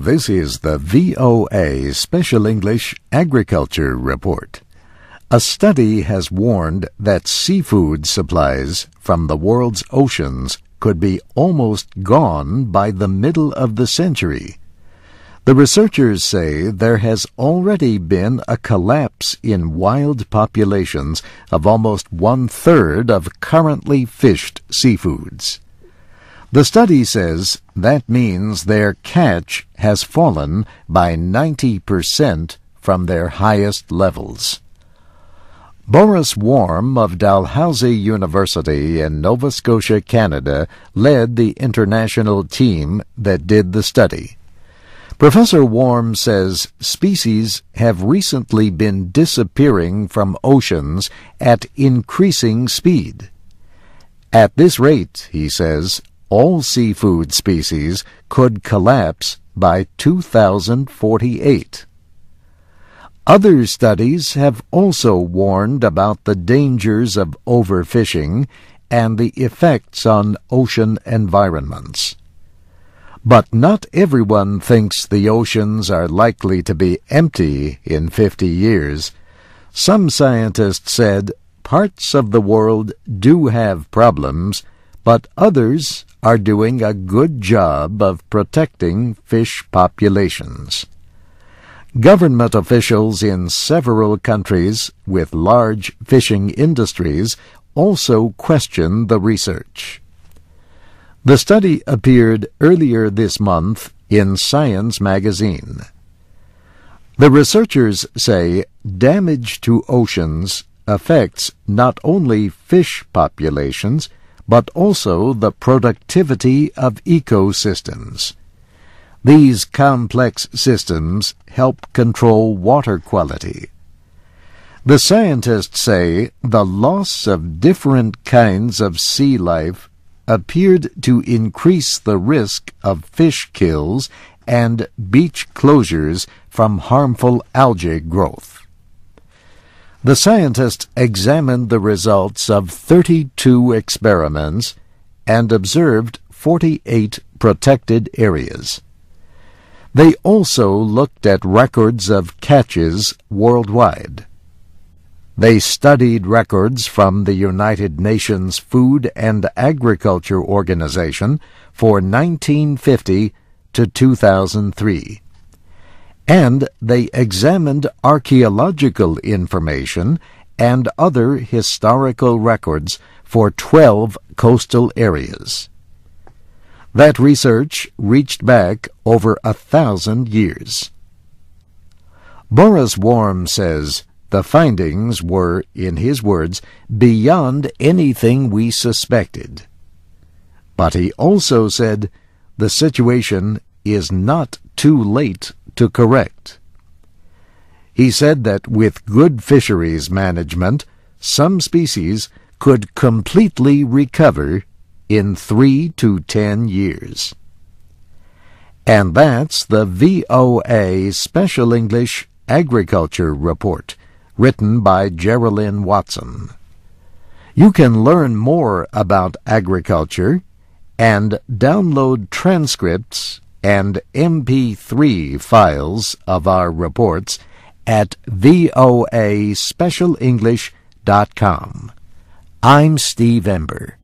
This is the VOA Special English Agriculture Report. A study has warned that seafood supplies from the world's oceans could be almost gone by the middle of the century. The researchers say there has already been a collapse in wild populations of almost one third of currently fished seafoods. The study says that means their catch has fallen by 90% from their highest levels. Boris Warm of Dalhousie University in Nova Scotia, Canada, led the international team that did the study. Professor Warm says species have recently been disappearing from oceans at increasing speed. At this rate, he says, all seafood species could collapse by 2048. Other studies have also warned about the dangers of overfishing and the effects on ocean environments. But not everyone thinks the oceans are likely to be empty in 50 years. Some scientists said parts of the world do have problems, but others are doing a good job of protecting fish populations. Government officials in several countries with large fishing industries also question the research. The study appeared earlier this month in Science magazine. The researchers say damage to oceans affects not only fish populations, but also the productivity of ecosystems. These complex systems help control water quality. The scientists say the loss of different kinds of sea life appeared to increase the risk of fish kills and beach closures from harmful algae growth. The scientists examined the results of 32 experiments and observed 48 protected areas. They also looked at records of catches worldwide. They studied records from the United Nations Food and Agriculture Organization for 1950 to 2003 and they examined archaeological information and other historical records for 12 coastal areas. That research reached back over a thousand years. Boris Warm says the findings were, in his words, beyond anything we suspected. But he also said the situation is not too late to correct. He said that with good fisheries management, some species could completely recover in 3 to 10 years. And that's the VOA Special English Agriculture Report, written by Geraldine Watson. You can learn more about agriculture and download transcripts and MP3 files of our reports at voaspecialenglish.com. I'm Steve Ember.